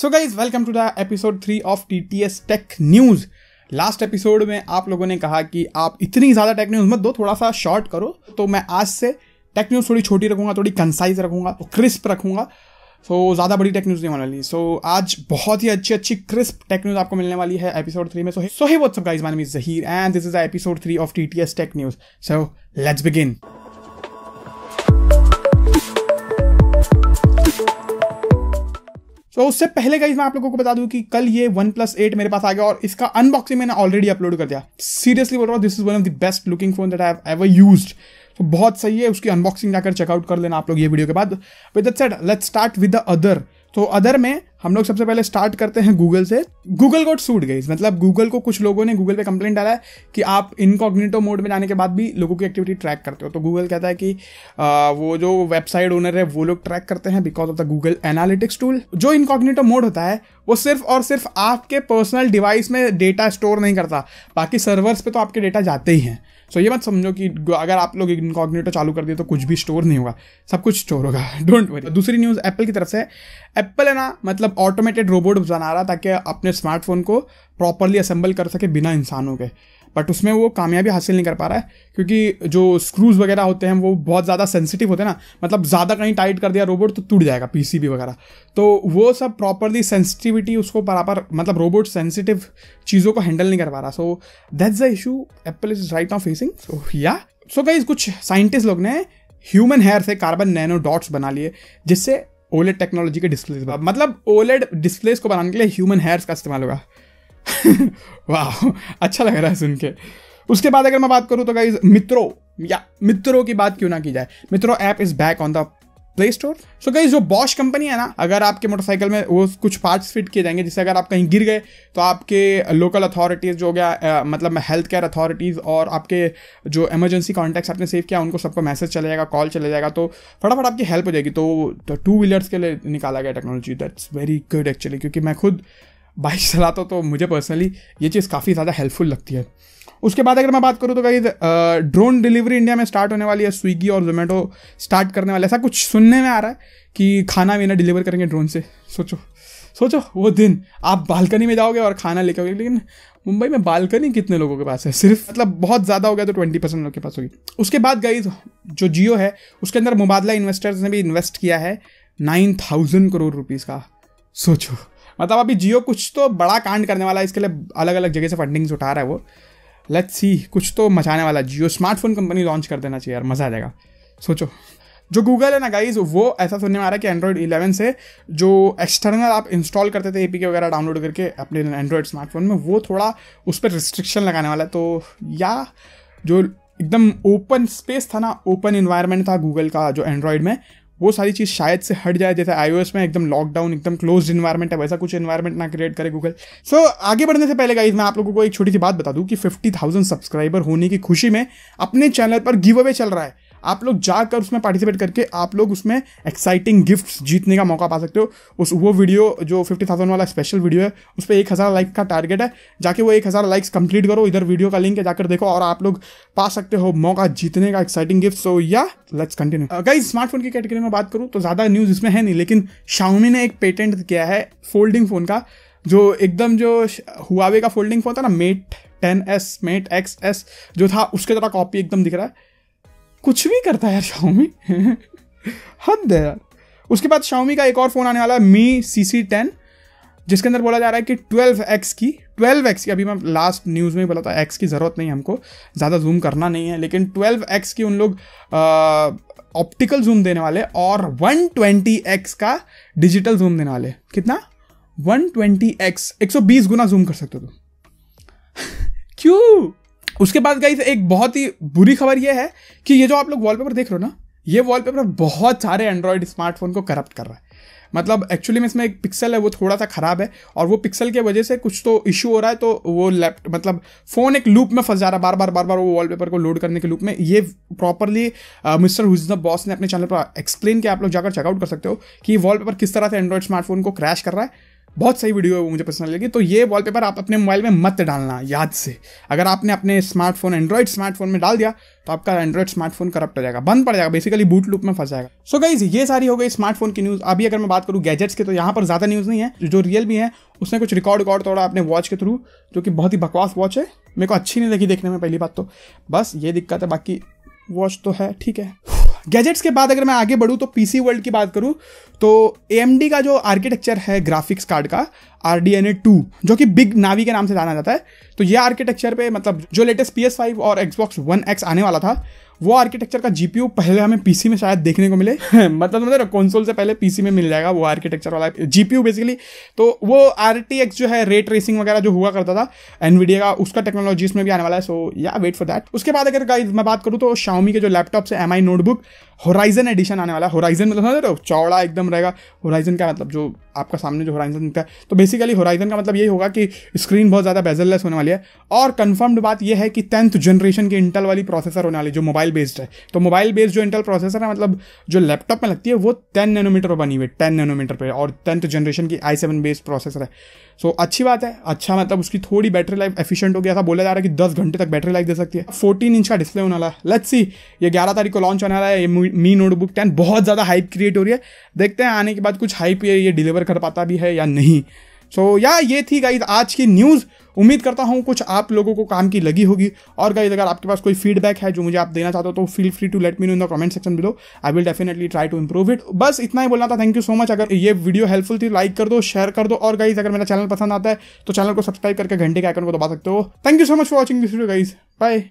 so guys welcome to the episode three of T T S tech news last episode में आप लोगों ने कहा कि आप इतनी ज़्यादा टेक न्यूज़ मत दो थोड़ा सा शॉर्ट करो तो मैं आज से टेक न्यूज़ थोड़ी छोटी रखूंगा थोड़ी कंसाइज रखूंगा तो क्रिस्प रखूंगा सो so, ज़्यादा बड़ी टेक न्यूज़ नहीं होने वाली सो so, आज बहुत ही अच्छी अच्छी क्रिस्प टेक न्यूज़ आपको मिलने वाली है एपिसोड थ्री में so so hey what's up guys my Zaheer and this is episode three of T T S tech news so let's begin so so, उससे पहले गाइज मैं आप लोगों को बता दूं कि कल ये वन प्लस एट मेरे पास आ गया और इसका अनबॉक्सिंग मैंने ऑलरेडी अपलोड कर दिया सीरियसली बोल रहा हूँ this is one of the best looking phone that I have ever used तो बहुत सही है उसकी अनबॉक्सिंग जाकर चेकआउट कर लेना आप लोग ये वीडियो के बाद with set let's start with the other तो अदर में हम लोग सबसे पहले स्टार्ट करते हैं गूगल से गूगल गोट सूट गई मतलब गूगल को कुछ लोगों ने गूगल पे कंप्लेंट डाला है कि आप इनकॉग्निटो मोड में जाने के बाद भी लोगों की एक्टिविटी ट्रैक करते हो तो गूगल कहता है कि आ, वो जो वेबसाइट ओनर है वो लोग ट्रैक करते हैं because of the Google analytics tool जो इनकॉग्निटो मोड होता है वो सिर्फ और सिर्फ आपके पर्सनल डिवाइस में डेटा स्टोर नहीं करता बाकी सर्वर्स पे तो आपके डेटा जाते ही हैं सो so, ये मत समझो कि अगर आप लोग इनकॉग्निटो चालू कर दिए तो कुछ भी स्टोर नहीं होगा सब कुछ स्टोर होगा डोंट वरी दूसरी न्यूज़ एप्पल की तरफ से एप्पल है ना मतलब ऑटोमेटेड रोबोट बना रहा ताकि अपने स्मार्टफोन को प्रॉपरली असेंबल कर सके बिना इंसानों के बट उसमें वो कामयाबी हासिल नहीं कर पा रहा है क्योंकि जो स्क्रूज वगैरह होते हैं वो बहुत ज़्यादा सेंसिटिव होते हैं ना मतलब ज़्यादा कहीं टाइट कर दिया रोबोट तो टूट जाएगा पीसीबी वगैरह तो वो सब प्रॉपरली सेंसिटिविटी उसको बराबर मतलब रोबोट सेंसिटिव चीज़ों को हैंडल नहीं कर पा रहा so that's the issue Apple is right now facing so yeah so guys कुछ साइंटिस्ट लोग ने ह्यूमन हेयर से कार्बन नैनो डॉट्स बना लिए जिससे ओलेड टेक्नोलॉजी के डिस्प्ले मतलब ओलेड डिस्प्लेस को बनाने के लिए ह्यूमन हेयर्स का इस्तेमाल होगा वाह अच्छा लग रहा है सुन के उसके बाद अगर मैं बात करूँ तो गाइज मित्रों या मित्रों की बात क्यों ना की जाए Mitron app is back on the play store so गई जो बॉश कंपनी है ना अगर आपके मोटरसाइकिल में वो कुछ पार्ट्स फिट किए जाएंगे जिससे अगर आप कहीं गिर गए तो आपके लोकल अथॉरिटीज़ जो हो गया आ, मतलब हेल्थ केयर अथॉरिटीज़ और आपके जो इमरजेंसी कॉन्टैक्ट्स आपने सेव किया उनको सबको मैसेज चले जाएगा कॉल चले जाएगा तो फटाफट आपकी हेल्प हो जाएगी तो टू व्हीलर्स के लिए निकाला गया technology that's very good actually क्योंकि मैं खुद बाइक चलाता हूँ तो मुझे पर्सनली ये चीज़ काफ़ी ज़्यादा हेल्पफुल लगती है उसके बाद अगर मैं बात करूँ तो कहीं ड्रोन डिलीवरी इंडिया में स्टार्ट होने वाली है स्विगी और जोमेटो स्टार्ट करने वाला ऐसा कुछ सुनने में आ रहा है कि खाना वीना डिलीवर करेंगे ड्रोन से सोचो सोचो वो दिन आप बालकनी में जाओगे और खाना लेके आओगे लेकिन मुंबई में बालकनी कितने लोगों के पास है सिर्फ मतलब बहुत ज़्यादा हो गया तो ट्वेंटी परसेंट लोग के पास होगी उसके बाद गई जो जियो है उसके अंदर मुबादला इन्वेस्टर्स ने भी इन्वेस्ट किया है नाइन थाउजेंड करोड़ रुपीज़ का सोचो मतलब अभी जियो कुछ तो बड़ा कांड करने वाला है इसके लिए अलग अलग जगह से फंडिंग्स उठा रहा है वो लेट्स सी कुछ तो मचाने वाला जियो स्मार्टफोन कंपनी लॉन्च कर देना चाहिए यार मज़ा आ जाएगा सोचो जो गूगल है ना गाइज वो ऐसा सुनने में आ रहा है कि एंड्रॉयड 11 से जो एक्सटर्नल आप इंस्टॉल करते थे एपीके वगैरह डाउनलोड करके अपने एंड्रॉयड स्मार्टफोन में वो थोड़ा उस पर रिस्ट्रिक्शन लगाने वाला है तो या जो एकदम ओपन स्पेस था ना ओपन इन्वायरमेंट था गूगल का जो एंड्रॉयड में वो सारी चीज़ शायद से हट जाए जैसे आई में एकदम लॉकडाउन एकदम क्लोज इन्वायरमेंट है वैसा कुछ इन्वायरमेंट ना क्रिएट करे गूगल सो so, आगे बढ़ने से पहले गाइज मैं आप लोगों को एक छोटी सी बात बता दूं कि 50,000 सब्सक्राइबर होने की खुशी में अपने चैनल पर गिव अवे चल रहा है आप लोग जाकर उसमें पार्टिसिपेट करके आप लोग उसमें एक्साइटिंग गिफ्ट जीतने का मौका पा सकते हो उस वो वीडियो जो फिफ्टी थाउजेंड वाला स्पेशल वीडियो है उस पर एक हज़ार लाइक का टारगेट है जाके वो एक हज़ार लाइक्स कंप्लीट करो इधर वीडियो का लिंक है जाकर देखो और आप लोग पा सकते हो मौका जीतने का exciting gift so yeah let's continue अगर स्मार्टफोन की कैटेगरी में बात करूँ तो ज़्यादा न्यूज़ इसमें है नहीं लेकिन शाउमी ने एक पेटेंट किया है फोल्डिंग फ़ोन का जो एकदम जो हुआवे का फोल्डिंग फ़ोन था ना Mate ten S Mate X S जो था उसके तरह कॉपी एकदम दिख रहा है कुछ भी करता है यार शाओमी हद है यार उसके बाद शाओमी का एक और फ़ोन आने वाला है मी सी सी टेन जिसके अंदर बोला जा रहा है कि ट्वेल्व एक्स की ट्वेल्व एक्स की अभी मैं लास्ट न्यूज़ में बोला था एक्स की ज़रूरत नहीं है हमको ज़्यादा जूम करना नहीं है लेकिन ट्वेल्व एक्स की उन लोग ऑप्टिकल जूम देने वाले और वन ट्वेंटी एक्स का डिजिटल जूम देने वाले कितना वन ट्वेंटी एक्स एक सौ बीस गुना जूम कर सकते हो तुम क्यों उसके बाद गाइस एक बहुत ही बुरी खबर यह है कि ये जो आप लोग वॉलपेपर देख रहे हो ना ये वॉलपेपर बहुत सारे एंड्रॉयड स्मार्टफोन को करप्ट कर रहा है मतलब एक्चुअली में इसमें एक पिक्सल है वो थोड़ा सा ख़राब है और वो पिक्सल के वजह से कुछ तो इशू हो रहा है तो वो लैप मतलब फ़ोन एक लूप में फंस जा रहा है बार बार बार बार वो वॉलपेपर को लोड करने के लूप में ये प्रॉपरली मिस्टर हुज बॉस ने अपने चैनल पर एक्सप्लेन किया आप लोग जाकर चेकआउट कर सकते हो कि वॉलपेपर किस तरह से एंड्रॉयड स्मार्टफोन को क्रैश कर रहा है बहुत सही वीडियो है वो मुझे पसंद लगी तो ये वॉलपेपर आप अपने मोबाइल में मत डालना याद से अगर आपने अपने स्मार्टफोन एंड्रॉयड स्मार्टफोन में डाल दिया तो आपका एंड्रॉयड स्मार्टफोन करप्ट हो जाएगा बंद पड़ जाएगा बेसिकली बूट लूप में फंस जाएगा सो so गाइज ये सारी हो गई स्मार्टफोन की न्यूज़ अभी अगर मैं बात करूँ गैजेट्स की तो यहाँ पर ज़्यादा न्यूज़ नहीं है जो रियल भी है उसने कुछ रिकॉर्ड रिकॉर्ड तोड़ा अपने वॉच के थ्रू जो कि बहुत ही बकवास वॉच है मेरे को अच्छी नहीं लगी देखने में पहली बात तो बस ये दिक्कत है बाकी वॉच तो है ठीक है गैजेट्स के बाद अगर मैं आगे बढ़ूँ तो पीसी वर्ल्ड की बात करूँ तो ए का जो आर्किटेक्चर है ग्राफिक्स कार्ड का R D N A two जो कि बिग नावी के नाम से जाना जाता है तो ये आर्किटेक्चर पे मतलब जो लेटेस्ट पी एस फाइव और एक्सबॉक्स वन एक्स आने वाला था वो आर्किटेक्चर का जी पहले हमें पीसी में शायद देखने को मिले मतलब मतलब कंसोल से पहले पीसी में मिल जाएगा वो आर्किटेक्चर वाला जी बेसिकली तो वो आर टी एक्स जो है रेट रेसिंग वगैरह जो हुआ करता था एनवीडिया का उसका टेक्नोलॉजी इसमें भी आने वाला है सो या वेट फॉर दैट उसके बाद अगर मैं बात करूँ तो शाउमी के जो लैपटॉप्स है M I notebook horizon edition आने वाला है होराइजन मतलब समझ रहे हो चौड़ा एकदम रहेगा होराइजन का मतलब जो आपका सामने जो होराइजन दिखता है तो बेसिकली होराइजन का मतलब यही होगा कि स्क्रीन बहुत ज़्यादा बेजललेस होने वाली है और कंफर्म्ड बात यह है कि टेंथ जनरेशन के इंटल वाली प्रोसेसर होने वाली जो मोबाइल बेस्ड है तो मोबाइल बेस्ड जो इंटल प्रोसेसर है मतलब जो लैपटॉप में लगती है वो टेन नैनोमीटर पर बनी हुई है टेन नैनोमीटर पर और टेंथ जनरेशन की आई सेवन बेस्ड प्रोसेसर है सो so, अच्छी बात है अच्छा मतलब उसकी थोड़ी बैटरी लाइफ एफिशिएंट हो गया था बोला जा रहा है कि दस घंटे तक बैटरी लाइफ दे सकती है फोर्टीन इंच का डिस्प्ले होने वाला है लेट्स सी ये ग्यारह तारीख को लॉन्च होने वाला है ये मी नोटबुक टेन बहुत ज़्यादा हाइप क्रिएट हो रही है देखते हैं आने के बाद कुछ हाइप ये डिलीवर शेयर कर पाता भी है या नहीं सो so, या ये थी गाइज आज की न्यूज़ उम्मीद करता हूँ कुछ आप लोगों को काम की लगी होगी और गाइज अगर आपके पास कोई फीडबैक है जो मुझे आप देना चाहते हो तो feel free to let me know in the comment section below I will definitely try to improve it बस इतना ही बोलना था थैंक यू सो मच अगर ये वीडियो हेल्पफुल थी लाइक कर दो शेयर कर दो और गाइज अगर मेरा चैनल पसंद आता है तो चैनल को सब्सक्राइब करके घंटे के आइकन को दबा सकते हो thank you so much for watching this video guys bye